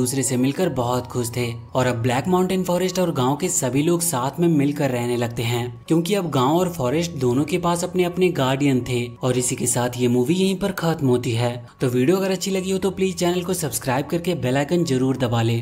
दूसरे से मिलकर बहुत खुश थे और अब ब्लैक माउंटेन फॉरेस्ट और गांव के सभी लोग साथ में मिलकर रहने लगते हैं क्योंकि अब गांव और फॉरेस्ट दोनों के पास अपने अपने गार्डियन थे और इसी के साथ ये मूवी यहीं पर खत्म होती है तो वीडियो अगर अच्छी लगी हो तो प्लीज चैनल को सब्सक्राइब करके बेलाइकन जरूर दबा ले